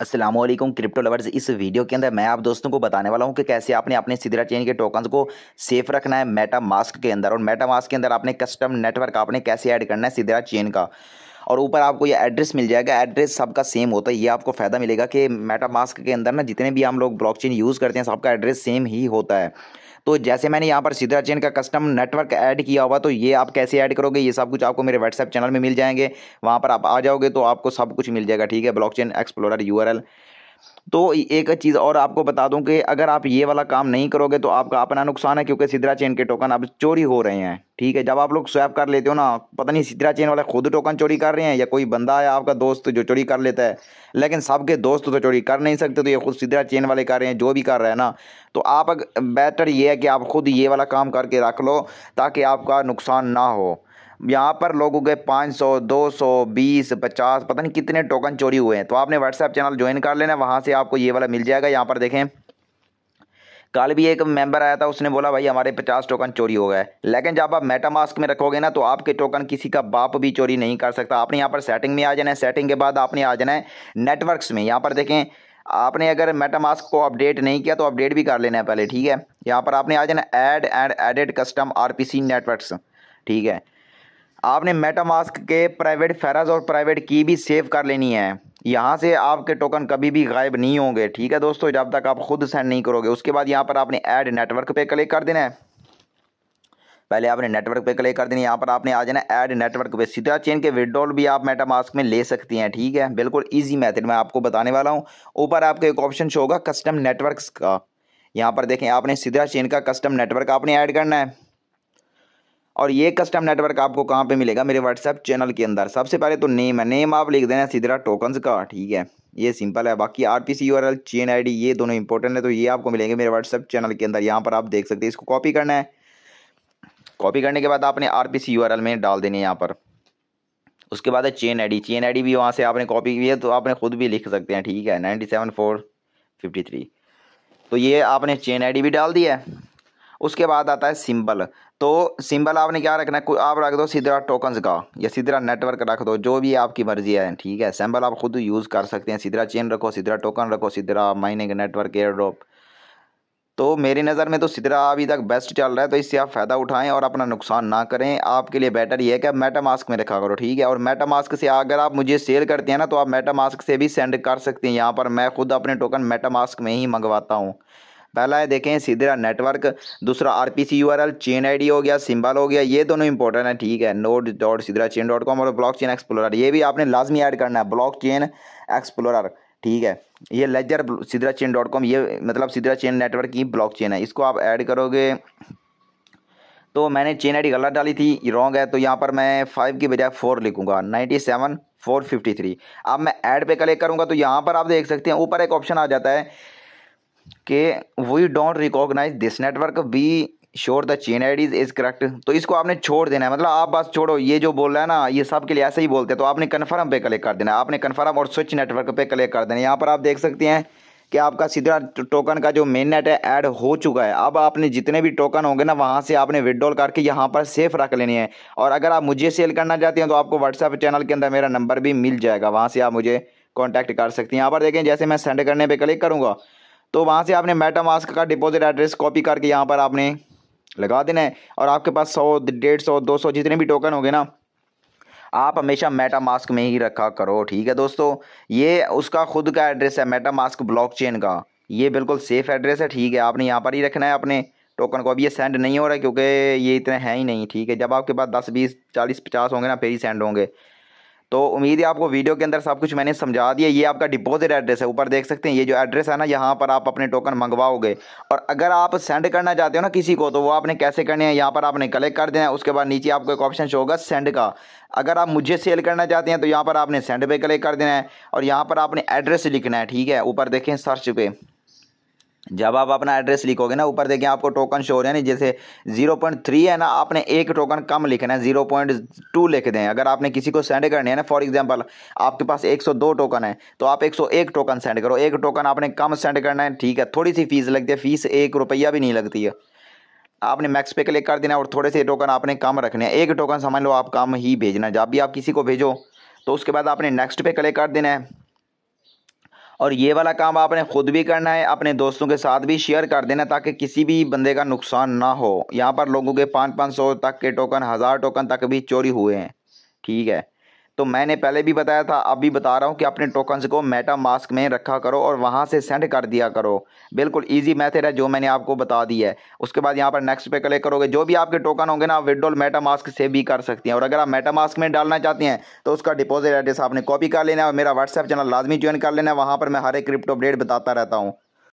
Aslam crypto lovers इस video के अंदर मैं आप दोस्तों को बताने वाला हूं कि कैसे आपने अपने सिदरा चेन के टोकन को सेफ रखना है मेटा मास्क के अंदर और मेटा मास्क के अंदर आपने कस्टम नेटवर्क आपने कैसे ऐड करना है सिदरा चेन का और ऊपर आपको ये एड्रेस मिल जाएगा एड्रेस सबका सेम होता है ये आपको फ़ायदा मिलेगा कि मेटा मास्क के अंदर ना जितने भी हम लोग ब्लॉकचेन यूज़ करते हैं सबका एड्रेस सेम ही होता है तो जैसे मैंने यहाँ पर सीधरा चेन का कस्टम नेटवर्क ऐड किया हुआ तो ये आप कैसे ऐड करोगे ये सब कुछ आपको मेरे व्हाट्सएप चैनल में मिल जाएंगे वहाँ पर आप आ जाओगे तो आपको सब कुछ मिल जाएगा ठीक है ब्लॉक चेन एक्सप्लोरर यू तो एक चीज़ और आपको बता दूं कि अगर आप ये वाला काम नहीं करोगे तो आपका अपना नुकसान है क्योंकि सिद्रा चेन के टोकन अब चोरी हो रहे हैं ठीक है जब आप लोग स्वैप कर लेते हो ना पता नहीं सिद्रा चेन वाले खुद टोकन चोरी कर रहे हैं या कोई बंदा है आपका दोस्त जो चोरी कर लेता है लेकिन सबके दोस्त तो चोरी कर नहीं सकते तो ये खुद सिद्रा चेन वाले कर रहे हैं जो भी कर रहे हैं ना तो आप बेटर ये है कि आप खुद ये वाला काम करके रख लो ताकि आपका नुकसान ना हो यहाँ पर लोगों के 500, 200, 20, 50 पता नहीं कितने टोकन चोरी हुए हैं तो आपने व्हाट्सएप चैनल ज्वाइन कर लेना वहाँ से आपको ये वाला मिल जाएगा यहाँ पर देखें कल भी एक मेंबर आया था उसने बोला भाई हमारे पचास टोकन चोरी हो गए लेकिन जब आप मेटामास्क में रखोगे ना तो आपके टोकन किसी का बाप भी चोरी नहीं कर सकता आपने यहाँ पर सेटिंग में आ जाना है सेटिंग के बाद आपने आ जाना है नेटवर्क्स में यहाँ पर देखें आपने अगर मेटामास्क को अपडेट नहीं किया तो अपडेट भी कर लेना है पहले ठीक है यहाँ पर आपने आ जाना add and added custom RPC networks ठीक है आपने मेटामास्क के प्राइवेट फेराज और प्राइवेट की भी सेव कर लेनी है यहाँ से आपके टोकन कभी भी गायब नहीं होंगे ठीक है दोस्तों जब तक आप खुद सेंड नहीं करोगे उसके बाद यहाँ पर आपने ऐड नेटवर्क पे क्लिक कर देना है पहले आपने नेटवर्क पे क्लिक कर देना है यहाँ पर आपने आ जाना ऐड नेटवर्क पे सीधा चेन के विड्रॉल भी आप मेटामास्क में ले सकती हैं ठीक है बिल्कुल ईजी मैथड मैं आपको बताने वाला हूँ ऊपर आपको एक ऑप्शन शो होगा कस्टम नेटवर्क का यहाँ पर देखें आपने सीधा चेन का कस्टम नेटवर्क आपने ऐड करना है और ये कस्टम नेटवर्क आपको कहाँ पे मिलेगा मेरे व्हाट्सएप चैनल के अंदर सबसे पहले तो नेम है नेम आप लिख देना सीधरा टोकन्स का ठीक है ये सिंपल है बाकी R P C U R L chain I D ये दोनों इंपॉर्टेंट है तो ये आपको मिलेंगे मेरे व्हाट्सएप चैनल के अंदर यहाँ पर आप देख सकते हैं इसको कॉपी करना है कॉपी करने के बाद आपने R P C U R L में डाल देनी है यहाँ पर उसके बाद है chain I D chain I D भी वहाँ से आपने कॉपी की है तो आपने खुद भी लिख सकते हैं ठीक है ninety seven four fifty three तो ये आपने चेन आई डी भी डाल दिया है उसके बाद आता है सिंबल तो सिंबल आपने क्या रखना है आप रख दो सीधा टोकन्स का या सीधा नेटवर्क रख दो जो भी आपकी मर्जी है ठीक है सिंबल आप खुद यूज़ कर सकते हैं सीधा चेन रखो सीधरा टोकन रखो सीधा माइनिंग नेटवर्क एयर ड्रॉप तो मेरी नज़र में तो सीधा अभी तक बेस्ट चल रहा है तो इससे आप फ़ायदा उठाएं और अपना नुकसान ना करें आपके लिए बेटर ये है कि आप मेटामास्क में रखा करो ठीक है और मेटामास्क से अगर आप मुझे सेल करते हैं ना तो आप मेटामास्क से भी सेंड कर सकते हैं यहाँ पर मैं खुद अपने टोकन मेटामास्क में ही मंगवाता हूँ पहला है देखें सीधे नेटवर्क दूसरा R P C U R L chain I D हो गया सिम्बल हो गया ये दोनों इंपॉर्टेंट है ठीक है node dot Sidra chain dot com और ब्लॉक चेन एक्सप्लोरर ये भी आपने लाजमी ऐड करना है ब्लॉक चेन एक्सप्लोरर ठीक है ये ledger Sidra chain dot com ये मतलब सीधरा चेन नेटवर्क की ब्लॉक चेन है इसको आप ऐड करोगे तो मैंने चेन आई डी गलत डाली थी रॉन्ग है तो यहाँ पर मैं फाइव की बजाय फोर लिखूंगा ninety seven four fifty three अब मैं ऐड पे क्लिक करूँगा तो यहाँ पर आप देख सकते हैं ऊपर एक ऑप्शन आ जाता है कि we don't recognise this network be sure the chain I is correct तो इसको आपने छोड़ देना है मतलब आप बस छोड़ो ये जो बोल रहा है ना ये सब के लिए ऐसे ही बोलते हैं तो आपने कन्फर्म पे क्लिक कर देना है आपने कन्फर्म और स्विच नेटवर्क पे क्लिक कर देना यहाँ पर आप देख सकते हैं कि आपका सीधा टोकन का जो मेन नेट है ऐड हो चुका है अब आपने जितने भी टोकन होंगे ना वहाँ से आपने विदड्रॉल करके यहाँ पर सेफ रख लेने हैं और अगर आप मुझे सेल करना चाहते हैं तो आपको व्हाट्सएप चैनल के अंदर मेरा नंबर भी मिल जाएगा वहाँ से आप मुझे कॉन्टैक्ट कर सकते हैं यहाँ पर देखें जैसे मैं सेंड करने पर क्लिक करूँगा तो वहाँ से आपने मेटामास्क का डिपॉजिट एड्रेस कॉपी करके यहाँ पर आपने लगा देना है और आपके पास सौ डेढ़ सौ दो सौ जितने भी टोकन होंगे ना आप हमेशा मेटा मास्क में ही रखा करो ठीक है दोस्तों ये उसका खुद का एड्रेस है मेटा मास्क ब्लॉकचेन का ये बिल्कुल सेफ़ एड्रेस है ठीक है आपने यहाँ पर ही रखना है अपने टोकन को अब ये सेंड नहीं हो रहा है क्योंकि ये इतने हैं ही नहीं ठीक है जब आपके पास दस बीस चालीस पचास होंगे ना फिर ही सेंड होंगे तो उम्मीद है आपको वीडियो के अंदर सब कुछ मैंने समझा दिया ये आपका डिपॉजिट एड्रेस है ऊपर देख सकते हैं ये जो एड्रेस है ना यहाँ पर आप अपने टोकन मंगवाओगे और अगर आप सेंड करना चाहते हो ना किसी को तो वो आपने कैसे करने हैं यहाँ पर आपने कलेक्ट कर देना है उसके बाद नीचे आपको एक ऑप्शन शो होगा सेंड का अगर आप मुझे सेल करना चाहते हैं तो यहाँ पर आपने सेंड पे कलेक्ट कर देना है और यहाँ पर आपने एड्रेस लिखना है ठीक है ऊपर देखें सर्च पे जब आप अपना एड्रेस लिखोगे ना ऊपर देखें आपको टोकन शो हो रहे हैं जैसे जीरो पॉइंट थ्री है ना आपने एक टोकन कम लिखना है जीरो पॉइंट टू लिख दें अगर आपने किसी को सेंड करने है ना फॉर एग्जांपल आपके पास एक सौ दो टोकन है तो आप एक सौ एक टोकन सेंड करो एक टोकन आपने कम सेंड करना है ठीक है थोड़ी सी फीस लगती है फीस एक रुपया भी नहीं लगती है आपने मैक्स पे क्लिक कर देना है और थोड़े से टोकन आपने कम रखने हैं एक टोकन समझ लो आप कम ही भेजना जब भी आप किसी को भेजो तो उसके बाद आपने नेक्स्ट पे क्लिक कर देना है और ये वाला काम आपने खुद भी करना है अपने दोस्तों के साथ भी शेयर कर देना ताकि किसी भी बंदे का नुकसान ना हो यहाँ पर लोगों के पाँच पाँच सौ तक के टोकन हज़ार टोकन तक भी चोरी हुए हैं ठीक है तो मैंने पहले भी बताया था अब भी बता रहा हूँ कि अपने टोकन्स को मेटा मास्क में रखा करो और वहाँ से सेंड कर दिया करो बिल्कुल ईजी मैथड है जो मैंने आपको बता दी है उसके बाद यहाँ पर नेक्स्ट पे क्लिक करोगे जो भी आपके टोकन होंगे ना आप विड्रॉल मेटा मास्क से भी कर सकती हैं और अगर आप मेटा मास्क में डालना चाहते हैं तो उसका डिपोजिट एड्रेस आपने कॉपी कर लेना है और मेरा व्हाट्सएप चैनल लाजमी ज्वाइन कर लेना है वहाँ पर मैं हर एक क्रिप्टो अपडेट बताता रहता हूँ